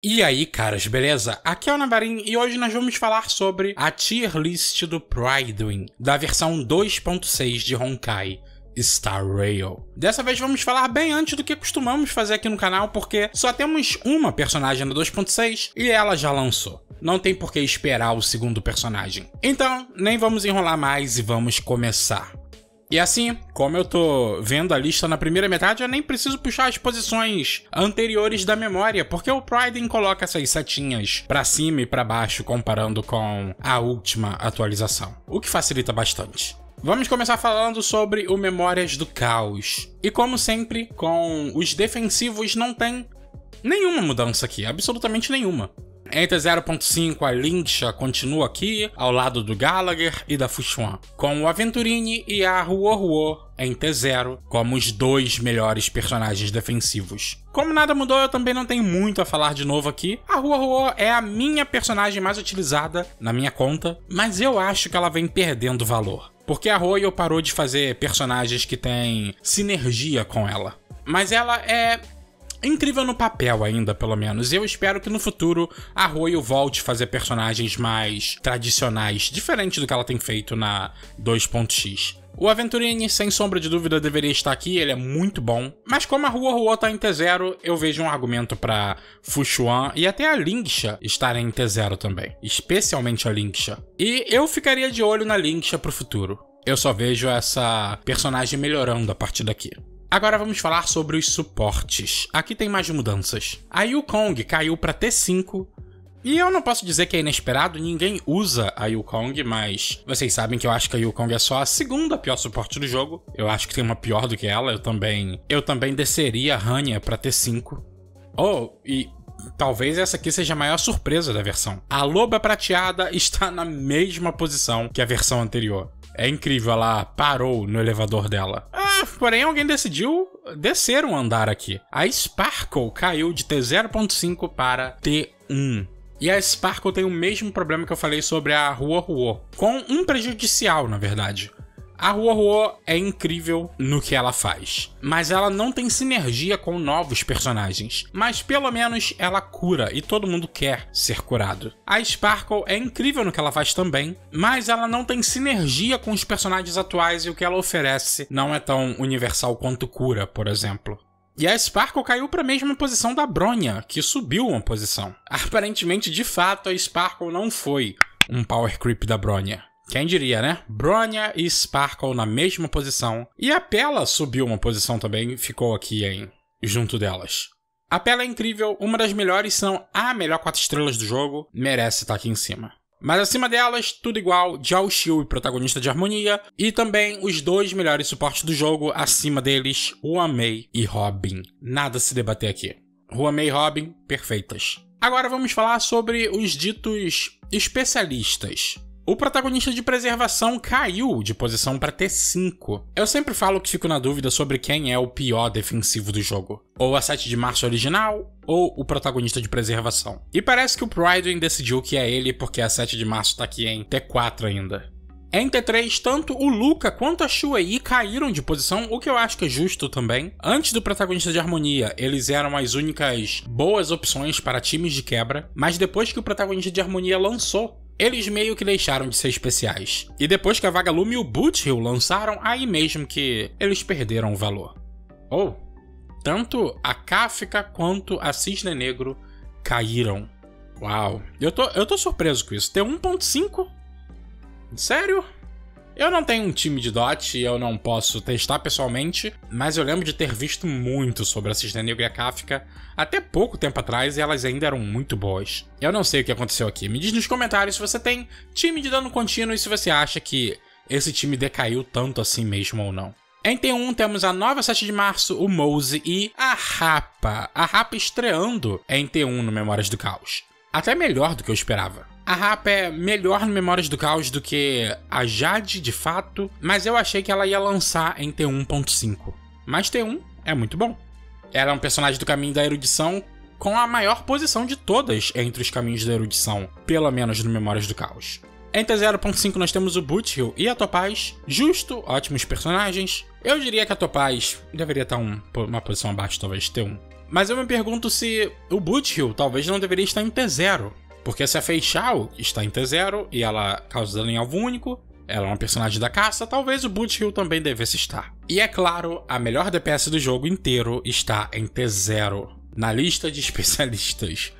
E aí, caras, beleza? Aqui é o Navarin e hoje nós vamos falar sobre a tier list do Wing da versão 2.6 de Honkai. Star Rail. Dessa vez vamos falar bem antes do que costumamos fazer aqui no canal, porque só temos uma personagem na 2.6 e ela já lançou. Não tem por que esperar o segundo personagem. Então, nem vamos enrolar mais e vamos começar. E assim, como eu tô vendo a lista na primeira metade, eu nem preciso puxar as posições anteriores da memória, porque o Priden coloca essas setinhas para cima e para baixo comparando com a última atualização, o que facilita bastante. Vamos começar falando sobre o Memórias do Caos. E como sempre, com os defensivos não tem nenhuma mudança aqui, absolutamente nenhuma. Entre 0.5, a Lyncha continua aqui, ao lado do Gallagher e da Fushuan, com o Aventurini e a Huo em T0 como os dois melhores personagens defensivos. Como nada mudou, eu também não tenho muito a falar de novo aqui. A Rua Rua é a minha personagem mais utilizada na minha conta, mas eu acho que ela vem perdendo valor. Porque a Royal parou de fazer personagens que têm sinergia com ela mas ela é incrível no papel ainda, pelo menos. Eu espero que no futuro a Royo volte a fazer personagens mais tradicionais, diferente do que ela tem feito na 2.x. O Aventurini, sem sombra de dúvida, deveria estar aqui, ele é muito bom. Mas como a Rua Rua tá em T0, eu vejo um argumento para Fuxuan e até a Linksha estarem em T0 também. Especialmente a Linksha. E eu ficaria de olho na Linksha pro futuro. Eu só vejo essa personagem melhorando a partir daqui. Agora vamos falar sobre os suportes. Aqui tem mais mudanças. A Yukong caiu para T5. E eu não posso dizer que é inesperado, ninguém usa a Yukong, mas vocês sabem que eu acho que a Yukong é só a segunda pior suporte do jogo. Eu acho que tem uma pior do que ela, eu também. Eu também desceria a Hanya para T5. Oh, e Talvez essa aqui seja a maior surpresa da versão. A loba prateada está na mesma posição que a versão anterior. É incrível, ela parou no elevador dela. Ah, porém alguém decidiu descer um andar aqui. A Sparkle caiu de T0.5 para T1. E a Sparkle tem o mesmo problema que eu falei sobre a Rua Rua, com um prejudicial, na verdade. A rua é incrível no que ela faz, mas ela não tem sinergia com novos personagens. Mas pelo menos ela cura e todo mundo quer ser curado. A Sparkle é incrível no que ela faz também, mas ela não tem sinergia com os personagens atuais e o que ela oferece não é tão universal quanto cura, por exemplo. E a Sparkle caiu para a mesma posição da Bronya, que subiu uma posição. Aparentemente, de fato, a Sparkle não foi um power creep da Bronya. Quem diria, né? Bronya e Sparkle na mesma posição. E a Pela subiu uma posição também ficou aqui em, junto delas. A Pela é incrível, uma das melhores, são a melhor 4 estrelas do jogo, merece estar tá aqui em cima. Mas acima delas, tudo igual, Shiu e protagonista de Harmonia, e também os dois melhores suportes do jogo, acima deles, Huamei e Robin. Nada se debater aqui. Huamei e Robin, perfeitas. Agora vamos falar sobre os ditos especialistas. O protagonista de preservação caiu de posição para T5. Eu sempre falo que fico na dúvida sobre quem é o pior defensivo do jogo. Ou a 7 de março original, ou o protagonista de preservação. E parece que o Prydwin decidiu que é ele porque a 7 de março tá aqui em T4 ainda. Em T3, tanto o Luca quanto a Shuei caíram de posição, o que eu acho que é justo também. Antes do protagonista de harmonia, eles eram as únicas boas opções para times de quebra, mas depois que o protagonista de harmonia lançou, eles meio que deixaram de ser especiais. E depois que a Vagalume e o Boothill lançaram, aí mesmo que eles perderam o valor. Ou, oh, tanto a Kafka quanto a Cisne Negro caíram. Uau, eu tô, eu tô surpreso com isso. Ter 1.5? Sério? Eu não tenho um time de DOT, e eu não posso testar pessoalmente, mas eu lembro de ter visto muito sobre a Cisne Negra e a Kafka até pouco tempo atrás e elas ainda eram muito boas. Eu não sei o que aconteceu aqui. Me diz nos comentários se você tem time de dano contínuo e se você acha que esse time decaiu tanto assim mesmo ou não. Em T1 temos a nova 7 de março, o Mose e a Rapa. A Rapa estreando em T1 no Memórias do Caos até melhor do que eu esperava. A Rapa é melhor no Memórias do Caos do que a Jade, de fato, mas eu achei que ela ia lançar em T1.5. Mas T1 é muito bom. Ela é um personagem do caminho da erudição com a maior posição de todas entre os caminhos da erudição, pelo menos no Memórias do Caos. Em T0.5 nós temos o Boothill e a Topaz, justo, ótimos personagens. Eu diria que a Topaz deveria estar um, uma posição abaixo, talvez T1. Mas eu me pergunto se o Hill talvez não deveria estar em T0. Porque se a Feixal está em T0 e ela causa dano em alvo único, ela é uma personagem da caça, talvez o Hill também devesse estar. E é claro, a melhor DPS do jogo inteiro está em T0, na lista de especialistas.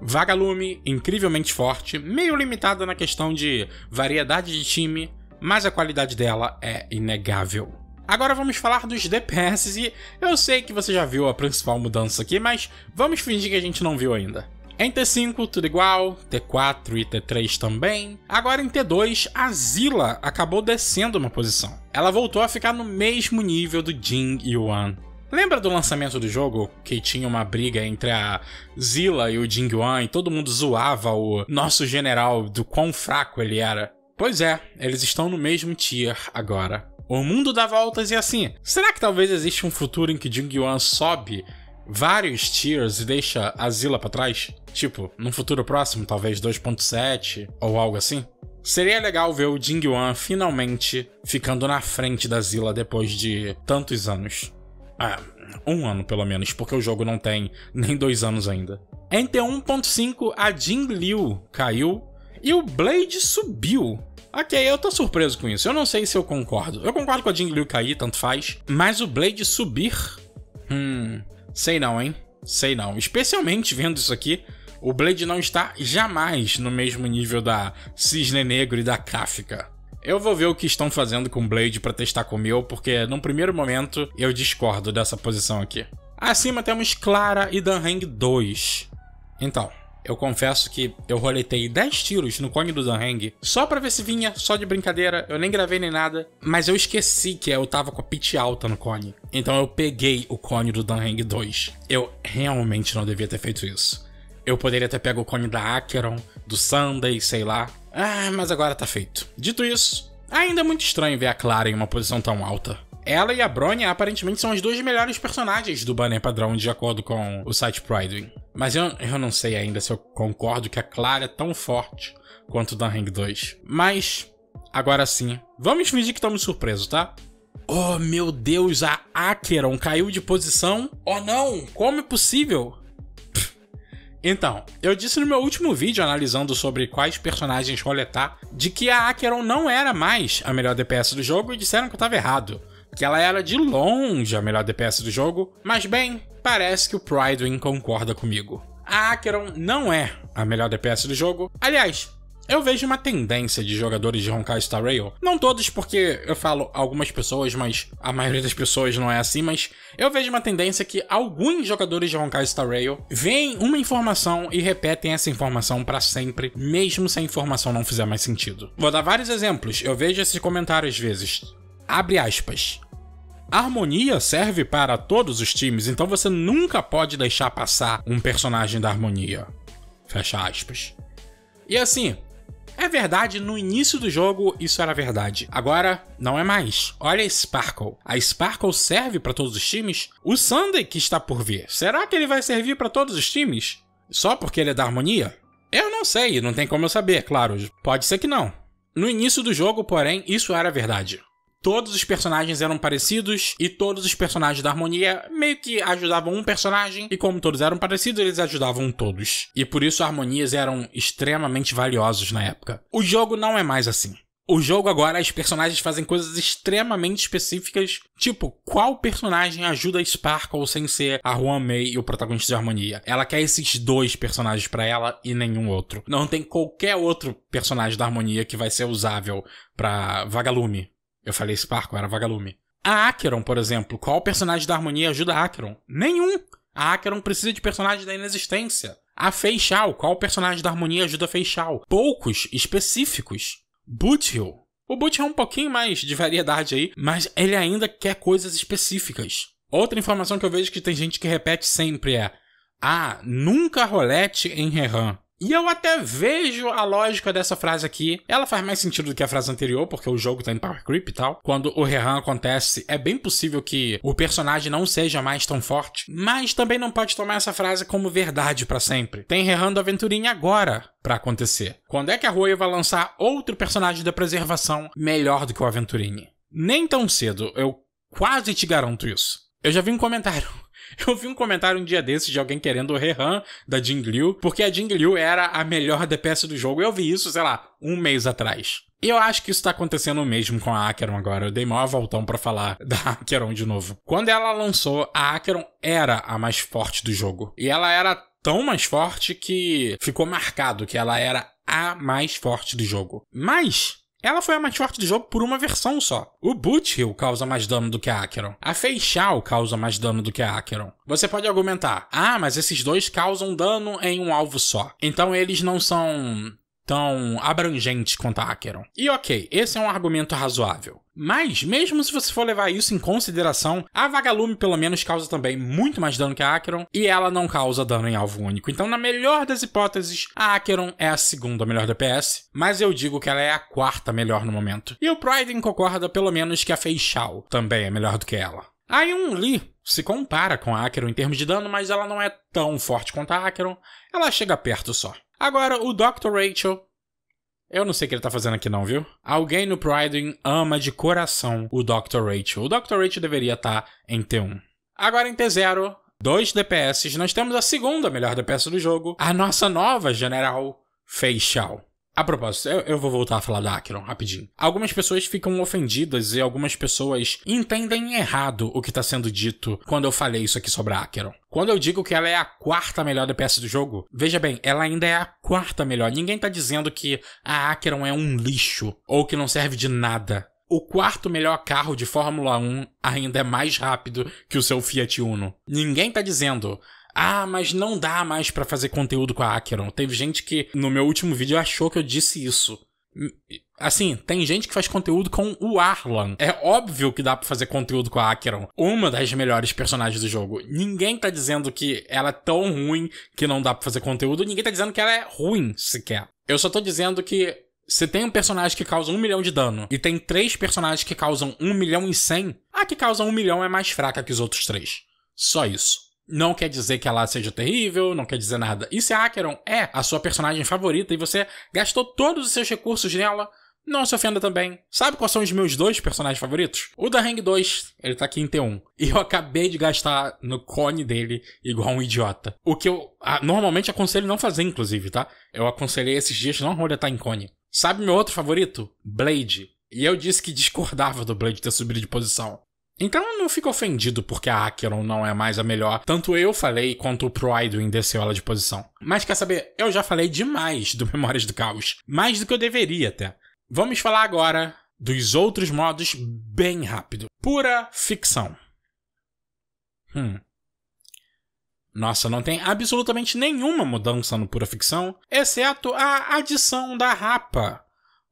Vagalume, incrivelmente forte, meio limitada na questão de variedade de time, mas a qualidade dela é inegável. Agora vamos falar dos DPS e eu sei que você já viu a principal mudança aqui, mas vamos fingir que a gente não viu ainda. Em T5, tudo igual, T4 e T3 também. Agora em T2, a Zilla acabou descendo uma posição. Ela voltou a ficar no mesmo nível do Jin Yuan. Lembra do lançamento do jogo que tinha uma briga entre a Zilla e o Jing Yuan e todo mundo zoava o nosso general do quão fraco ele era? Pois é, eles estão no mesmo tier agora. O mundo dá voltas e é assim. Será que talvez existe um futuro em que Jung Yuan sobe vários tiers e deixa a Zilla pra trás? Tipo, num futuro próximo, talvez 2.7 ou algo assim? Seria legal ver o Jing Yuan finalmente ficando na frente da Zilla depois de tantos anos. Ah, um ano pelo menos, porque o jogo não tem nem dois anos ainda. Em T1.5, a Jing Liu caiu e o Blade subiu. Ok, eu tô surpreso com isso. Eu não sei se eu concordo. Eu concordo com a Jing Liu cair, tanto faz. Mas o Blade subir. Hum. Sei não, hein? Sei não. Especialmente vendo isso aqui. O Blade não está jamais no mesmo nível da Cisne Negro e da Kafka. Eu vou ver o que estão fazendo com o Blade para testar com o meu, porque num primeiro momento eu discordo dessa posição aqui. Acima temos Clara e Dan Hang 2. Então, eu confesso que eu roletei 10 tiros no cone do Zanhang só pra ver se vinha, só de brincadeira, eu nem gravei nem nada, mas eu esqueci que eu tava com a pitch alta no cone. Então eu peguei o cone do Danhang 2. Eu realmente não devia ter feito isso. Eu poderia ter pego o cone da Acheron, do Sunday, sei lá. Ah, mas agora tá feito. Dito isso, ainda é muito estranho ver a Clara em uma posição tão alta. Ela e a Bronya aparentemente são as duas melhores personagens do banner padrão, de acordo com o site Pridewin. Mas eu, eu não sei ainda se eu concordo que a Clara é tão forte quanto o Dunhang 2. Mas, agora sim, vamos fingir que estamos surpresos, tá? Oh meu Deus, a Acheron caiu de posição? Oh não, como é possível? Então, eu disse no meu último vídeo analisando sobre quais personagens roletar, de que a Acheron não era mais a melhor DPS do jogo e disseram que eu estava errado que ela era de longe a melhor DPS do jogo, mas bem, parece que o Prydwin concorda comigo. A Acheron não é a melhor DPS do jogo. Aliás, eu vejo uma tendência de jogadores de Honkai Star Rail. Não todos, porque eu falo algumas pessoas, mas a maioria das pessoas não é assim, mas eu vejo uma tendência que alguns jogadores de Honkai Star Rail veem uma informação e repetem essa informação para sempre, mesmo se a informação não fizer mais sentido. Vou dar vários exemplos. Eu vejo esses comentários às vezes. Abre aspas. Harmonia serve para todos os times, então você nunca pode deixar passar um personagem da harmonia. Fecha aspas. E assim, é verdade, no início do jogo isso era verdade. Agora não é mais. Olha a Sparkle. A Sparkle serve para todos os times? O Sunday que está por vir, será que ele vai servir para todos os times? Só porque ele é da harmonia? Eu não sei, não tem como eu saber, claro. Pode ser que não. No início do jogo, porém, isso era verdade todos os personagens eram parecidos e todos os personagens da harmonia meio que ajudavam um personagem e como todos eram parecidos, eles ajudavam todos. E por isso harmonias eram extremamente valiosos na época. O jogo não é mais assim. O jogo agora, os personagens fazem coisas extremamente específicas, tipo, qual personagem ajuda a Sparkle sem ser a Juan May e o protagonista de Harmonia? Ela quer esses dois personagens para ela e nenhum outro. Não tem qualquer outro personagem da Harmonia que vai ser usável pra Vagalume, eu falei parco era Vagalume. A Acheron, por exemplo, qual personagem da harmonia ajuda a Acheron? Nenhum! A Acheron precisa de personagens da inexistência. A Feixal, qual personagem da harmonia ajuda a Feixal? Poucos específicos. Boothill. O Boothill é um pouquinho mais de variedade aí, mas ele ainda quer coisas específicas. Outra informação que eu vejo que tem gente que repete sempre é: Ah, nunca rolete em Rehan. E eu até vejo a lógica dessa frase aqui. Ela faz mais sentido do que a frase anterior, porque o jogo tá em power creep e tal. Quando o Rehan acontece, é bem possível que o personagem não seja mais tão forte, mas também não pode tomar essa frase como verdade para sempre. Tem Rehan do Aventurinha agora para acontecer. Quando é que a Roy vai lançar outro personagem da preservação melhor do que o Aventurini? Nem tão cedo, eu quase te garanto isso. Eu já vi um comentário Eu vi um comentário um dia desses de alguém querendo o Rehan da Jing Liu, porque a Jing Liu era a melhor DPS do jogo. Eu vi isso, sei lá, um mês atrás. E eu acho que isso tá acontecendo mesmo com a Acheron agora. Eu dei maior voltão para falar da Acheron de novo. Quando ela lançou, a Acheron era a mais forte do jogo. E ela era tão mais forte que ficou marcado que ela era a mais forte do jogo. Mas ela foi a mais forte do jogo por uma versão só. O Boot Hill causa mais dano do que a Acheron. A Feixal causa mais dano do que a Acheron. Você pode argumentar, ah, mas esses dois causam dano em um alvo só. Então eles não são tão abrangentes quanto a Acheron. E ok, esse é um argumento razoável. Mas, mesmo se você for levar isso em consideração, a Vagalume pelo menos causa também muito mais dano que a Acheron e ela não causa dano em alvo único. Então, na melhor das hipóteses, a Acheron é a segunda melhor DPS, mas eu digo que ela é a quarta melhor no momento. E o Priden concorda pelo menos que a Feixal também é melhor do que ela. A Yun Lee se compara com a Acheron em termos de dano, mas ela não é tão forte quanto a Acheron, ela chega perto só. Agora, o Dr. Rachel eu não sei o que ele tá fazendo aqui não, viu? Alguém no Wing ama de coração o Dr. Rachel. O Dr. Rachel deveria estar tá em T1. Agora em T0, 2 DPS, nós temos a segunda melhor DPS do jogo, a nossa nova General Feixal. A propósito, eu, eu, vou voltar a falar da Acheron rapidinho. Algumas pessoas ficam ofendidas e algumas pessoas entendem errado o que está sendo dito quando eu falei isso aqui sobre a Acheron. Quando eu digo que ela é a quarta melhor DPS do jogo, veja bem, ela ainda é a quarta melhor. Ninguém está dizendo que a Acheron é um lixo ou que não serve de nada. O quarto melhor carro de Fórmula 1 ainda é mais rápido que o seu Fiat Uno. Ninguém tá dizendo, ah, mas não dá mais para fazer conteúdo com a Acheron. Teve gente que no meu último vídeo achou que eu disse isso. Assim, tem gente que faz conteúdo com o Arlan. É óbvio que dá para fazer conteúdo com a Acheron, uma das melhores personagens do jogo. Ninguém tá dizendo que ela é tão ruim que não dá para fazer conteúdo, ninguém tá dizendo que ela é ruim sequer. Eu só tô dizendo que se tem um personagem que causa um milhão de dano e tem três personagens que causam um milhão e cem, a que causa um milhão é mais fraca que os outros três. Só isso. Não quer dizer que ela seja terrível, não quer dizer nada. E se a Acheron é a sua personagem favorita e você gastou todos os seus recursos nela, não se ofenda também. Sabe quais são os meus dois personagens favoritos? O da Hang 2, ele tá aqui em T1. E eu acabei de gastar no cone dele igual um idiota. O que eu normalmente aconselho não fazer, inclusive, tá? Eu aconselhei esses dias não roletar em cone. Sabe meu outro favorito? Blade. E eu disse que discordava do Blade ter subido de posição. Então não fico ofendido porque a Acheron não é mais a melhor. Tanto eu falei quanto o Proidwin desceu ela de posição. Mas quer saber? Eu já falei demais do Memórias do Caos. Mais do que eu deveria até. Vamos falar agora dos outros modos bem rápido. Pura ficção. Hum. Nossa, não tem absolutamente nenhuma mudança no Pura Ficção, exceto a adição da Rapa,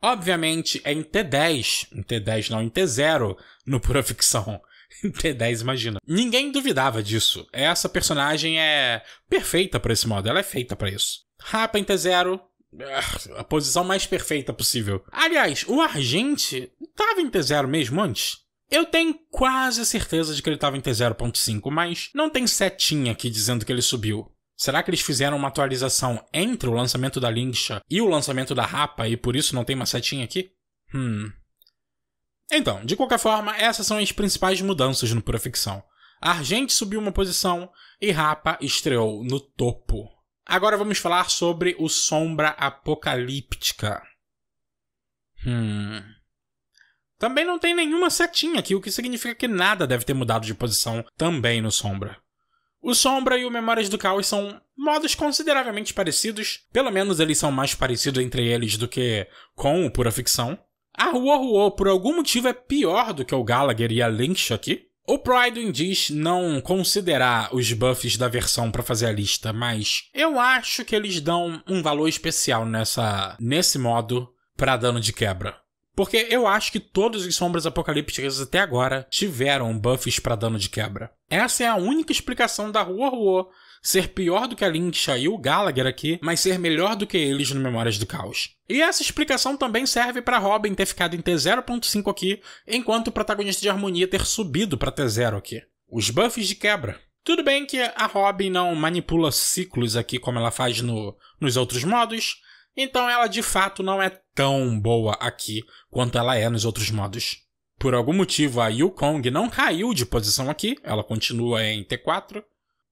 Obviamente é em T10, em T10 não, em T0 no Pura Ficção. Em T10, imagina. Ninguém duvidava disso. Essa personagem é perfeita para esse modo, ela é feita para isso. Rapa em T0, ah, a posição mais perfeita possível. Aliás, o Argente estava em T0 mesmo antes? Eu tenho quase certeza de que ele estava em T0.5, mas não tem setinha aqui dizendo que ele subiu. Será que eles fizeram uma atualização entre o lançamento da Linksha e o lançamento da Rapa e por isso não tem uma setinha aqui? Hum. Então, de qualquer forma, essas são as principais mudanças no Proficção. Argente subiu uma posição e Rapa estreou no topo. Agora vamos falar sobre o Sombra Apocalíptica. Hum. Também não tem nenhuma setinha aqui, o que significa que nada deve ter mudado de posição também no Sombra. O Sombra e o Memórias do Caos são modos consideravelmente parecidos, pelo menos eles são mais parecidos entre eles do que com o Pura Ficção. A Rua Rua, por algum motivo, é pior do que o Gallagher e a Lynch aqui. O Prydwin diz não considerar os buffs da versão para fazer a lista, mas eu acho que eles dão um valor especial nessa nesse modo para dano de quebra. Porque eu acho que todos os sombras apocalípticas até agora tiveram buffs para dano de quebra. Essa é a única explicação da Rua Rua ser pior do que a Linksha e o Gallagher aqui, mas ser melhor do que eles no Memórias do Caos. E essa explicação também serve para Robin ter ficado em T0.5 aqui, enquanto o protagonista de Harmonia ter subido para T0 aqui. Os buffs de quebra. Tudo bem que a Robin não manipula ciclos aqui como ela faz no, nos outros modos, então ela de fato não é tão boa aqui quanto ela é nos outros modos. Por algum motivo a Yukong não caiu de posição aqui, ela continua em T4.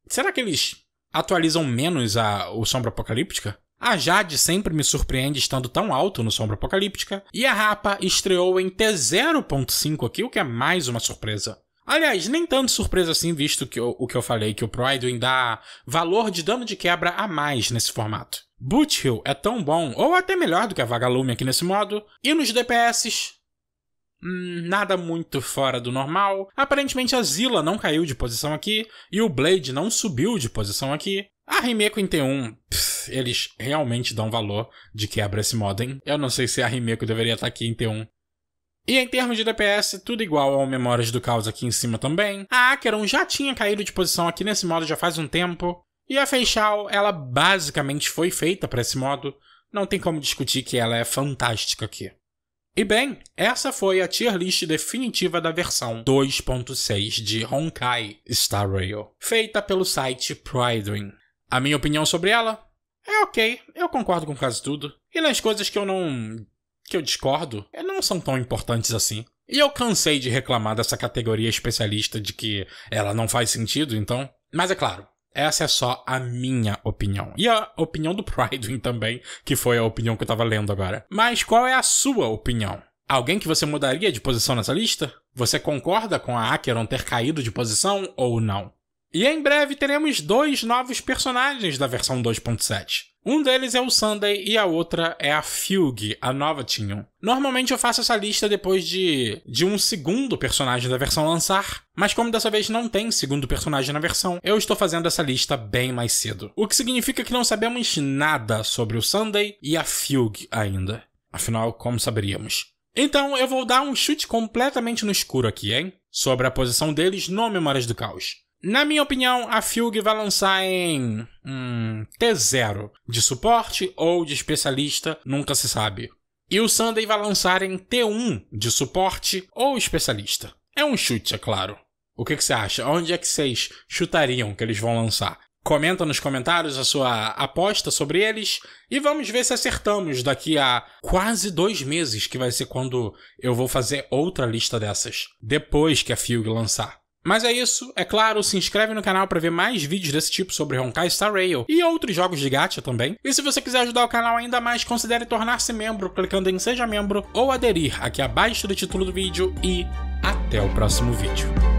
Será que eles atualizam menos a, o Sombra Apocalíptica? A Jade sempre me surpreende estando tão alto no Sombra Apocalíptica, e a Rapa estreou em T0.5 aqui, o que é mais uma surpresa. Aliás, nem tanto surpresa assim, visto que o que eu falei, que o Proidwin dá valor de dano de quebra a mais nesse formato. Boot Hill é tão bom, ou até melhor do que a Vagalume aqui nesse modo, e nos DPS. Hum, nada muito fora do normal. Aparentemente a Zilla não caiu de posição aqui, e o Blade não subiu de posição aqui. A Rimeco em T1, pff, eles realmente dão valor de quebra esse hein? Eu não sei se a Rimeco deveria estar tá aqui em T1. E em termos de DPS, tudo igual ao Memórias do Caos aqui em cima também. A Acheron já tinha caído de posição aqui nesse modo já faz um tempo. E a Feixal, ela basicamente foi feita para esse modo, não tem como discutir que ela é fantástica aqui. E bem, essa foi a tier list definitiva da versão 2.6 de Honkai Star Rail, feita pelo site Pridewing. A minha opinião sobre ela? É ok, eu concordo com quase tudo. E nas coisas que eu não. que eu discordo, não são tão importantes assim. E eu cansei de reclamar dessa categoria especialista de que ela não faz sentido, então. Mas é claro, essa é só a minha opinião. E a opinião do Prydwin também, que foi a opinião que eu tava lendo agora. Mas qual é a sua opinião? Alguém que você mudaria de posição nessa lista? Você concorda com a Acheron ter caído de posição ou não? E em breve teremos dois novos personagens da versão 2.7. Um deles é o Sunday e a outra é a Fugue, a nova Tinham. Normalmente eu faço essa lista depois de, de um segundo personagem da versão lançar, mas como dessa vez não tem segundo personagem na versão, eu estou fazendo essa lista bem mais cedo. O que significa que não sabemos nada sobre o Sunday e a Fugue ainda. Afinal, como saberíamos? Então eu vou dar um chute completamente no escuro aqui, hein? Sobre a posição deles no Memórias do Caos. Na minha opinião, a Fugue vai lançar em hum, T0, de suporte ou de especialista, nunca se sabe. E o Sunday vai lançar em T1, de suporte ou especialista. É um chute, é claro. O que, que você acha? Onde é que vocês chutariam que eles vão lançar? Comenta nos comentários a sua aposta sobre eles e vamos ver se acertamos daqui a quase dois meses, que vai ser quando eu vou fazer outra lista dessas, depois que a Fugue lançar. Mas é isso, é claro, se inscreve no canal para ver mais vídeos desse tipo sobre Honkai Star Rail e outros jogos de gacha também. E se você quiser ajudar o canal ainda mais, considere tornar-se membro clicando em seja membro ou aderir aqui abaixo do título do vídeo e até o próximo vídeo.